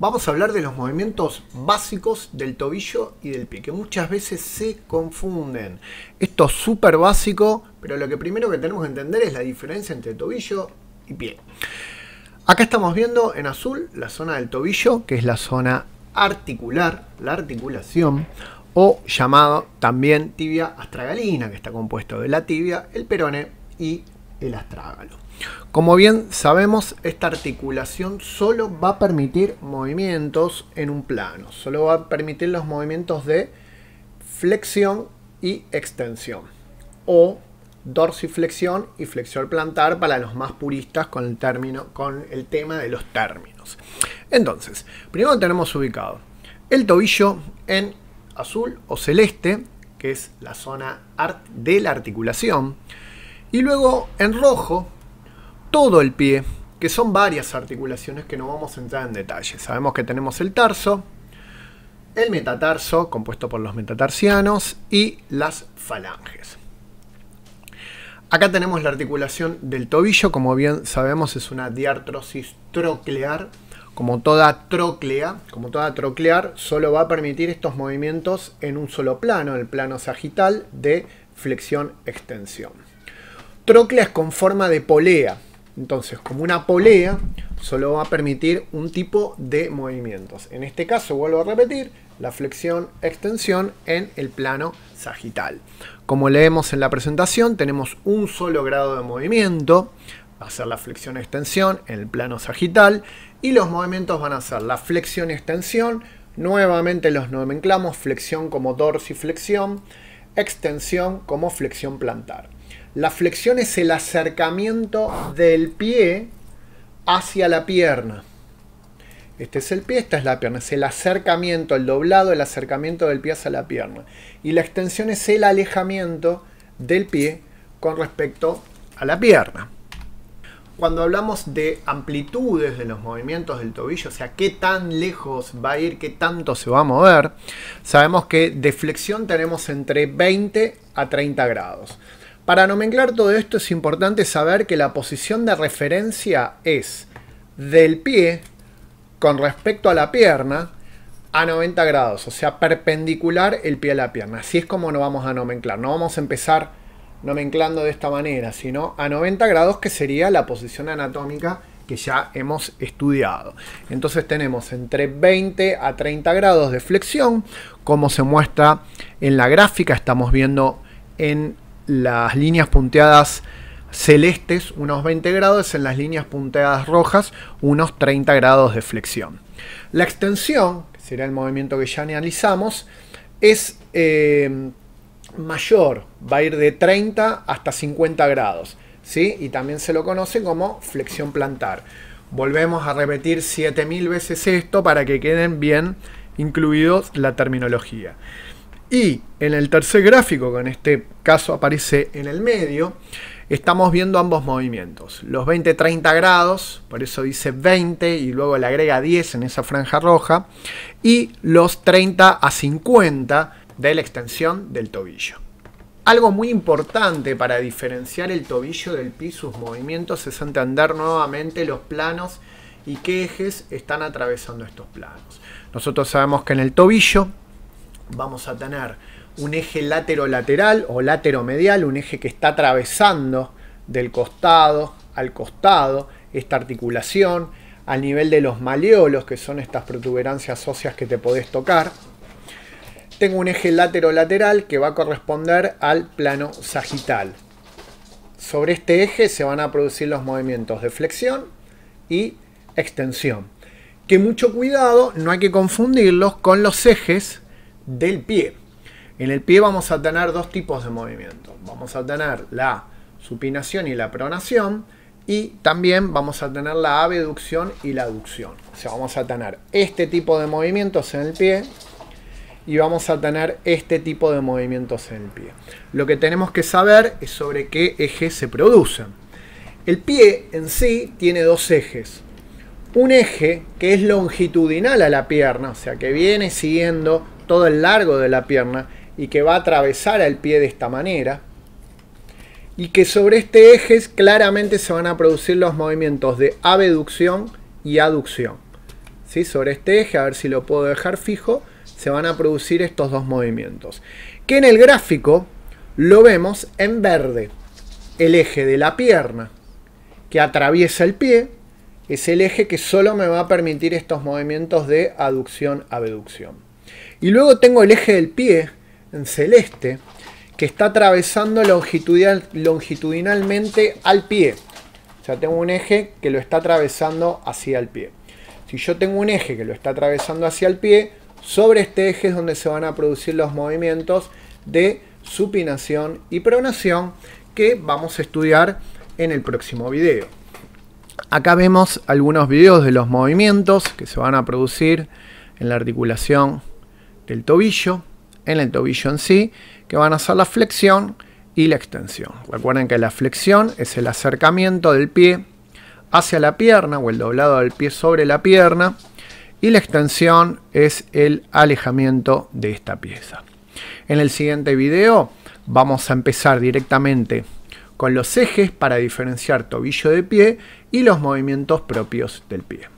Vamos a hablar de los movimientos básicos del tobillo y del pie, que muchas veces se confunden. Esto es súper básico, pero lo que primero que tenemos que entender es la diferencia entre tobillo y pie. Acá estamos viendo en azul la zona del tobillo, que es la zona articular, la articulación, o llamado también tibia astragalina, que está compuesto de la tibia, el perone y el astrágalo. Como bien sabemos, esta articulación solo va a permitir movimientos en un plano, solo va a permitir los movimientos de flexión y extensión, o dorsiflexión y flexión plantar para los más puristas con el, término, con el tema de los términos. Entonces, primero tenemos ubicado el tobillo en azul o celeste, que es la zona de la articulación y luego en rojo, todo el pie, que son varias articulaciones que no vamos a entrar en detalle. Sabemos que tenemos el tarso, el metatarso, compuesto por los metatarsianos, y las falanges. Acá tenemos la articulación del tobillo, como bien sabemos es una diartrosis troclear, como toda troclea, troclear, solo va a permitir estos movimientos en un solo plano, el plano sagital de flexión-extensión. Troclea es con forma de polea. Entonces, como una polea, solo va a permitir un tipo de movimientos. En este caso, vuelvo a repetir, la flexión-extensión en el plano sagital. Como leemos en la presentación, tenemos un solo grado de movimiento. Va a ser la flexión-extensión en el plano sagital. Y los movimientos van a ser la flexión-extensión. Nuevamente los nomenclamos flexión como dorsiflexión, extensión como flexión plantar. La flexión es el acercamiento del pie hacia la pierna. Este es el pie, esta es la pierna. Es el acercamiento, el doblado, el acercamiento del pie hacia la pierna. Y la extensión es el alejamiento del pie con respecto a la pierna. Cuando hablamos de amplitudes de los movimientos del tobillo, o sea, qué tan lejos va a ir, qué tanto se va a mover, sabemos que de flexión tenemos entre 20 a 30 grados. Para nomenclar todo esto es importante saber que la posición de referencia es del pie con respecto a la pierna a 90 grados, o sea, perpendicular el pie a la pierna. Así es como no vamos a nomenclar. No vamos a empezar nomenclando de esta manera, sino a 90 grados que sería la posición anatómica que ya hemos estudiado. Entonces tenemos entre 20 a 30 grados de flexión, como se muestra en la gráfica, estamos viendo en las líneas punteadas celestes unos 20 grados, en las líneas punteadas rojas unos 30 grados de flexión. La extensión, que será el movimiento que ya analizamos, es eh, mayor, va a ir de 30 hasta 50 grados, ¿sí? y también se lo conoce como flexión plantar. Volvemos a repetir 7000 veces esto para que queden bien incluidos la terminología. Y en el tercer gráfico, que en este caso aparece en el medio, estamos viendo ambos movimientos. Los 20-30 grados, por eso dice 20 y luego le agrega 10 en esa franja roja. Y los 30 a 50 de la extensión del tobillo. Algo muy importante para diferenciar el tobillo del pie sus movimientos es entender nuevamente los planos y qué ejes están atravesando estos planos. Nosotros sabemos que en el tobillo vamos a tener un eje laterolateral o lateromedial, un eje que está atravesando del costado al costado esta articulación, al nivel de los maleolos, que son estas protuberancias óseas que te podés tocar. Tengo un eje laterolateral que va a corresponder al plano sagital. Sobre este eje se van a producir los movimientos de flexión y extensión. Que mucho cuidado, no hay que confundirlos con los ejes del pie. En el pie vamos a tener dos tipos de movimientos. Vamos a tener la supinación y la pronación y también vamos a tener la abducción y la aducción. O sea, vamos a tener este tipo de movimientos en el pie y vamos a tener este tipo de movimientos en el pie. Lo que tenemos que saber es sobre qué ejes se producen. El pie en sí tiene dos ejes. Un eje que es longitudinal a la pierna, o sea, que viene siguiendo todo el largo de la pierna y que va a atravesar el pie de esta manera. Y que sobre este eje claramente se van a producir los movimientos de abducción y aducción. Sobre este eje, a ver si lo puedo dejar fijo, se van a producir estos dos movimientos. Que en el gráfico lo vemos en verde. El eje de la pierna que atraviesa el pie es el eje que solo me va a permitir estos movimientos de aducción-abducción. Y luego tengo el eje del pie en celeste que está atravesando longitudinalmente al pie. O sea, tengo un eje que lo está atravesando hacia el pie. Si yo tengo un eje que lo está atravesando hacia el pie, sobre este eje es donde se van a producir los movimientos de supinación y pronación que vamos a estudiar en el próximo video. Acá vemos algunos videos de los movimientos que se van a producir en la articulación del tobillo, en el tobillo en sí, que van a ser la flexión y la extensión. Recuerden que la flexión es el acercamiento del pie hacia la pierna o el doblado del pie sobre la pierna y la extensión es el alejamiento de esta pieza. En el siguiente video vamos a empezar directamente con los ejes para diferenciar tobillo de pie y los movimientos propios del pie.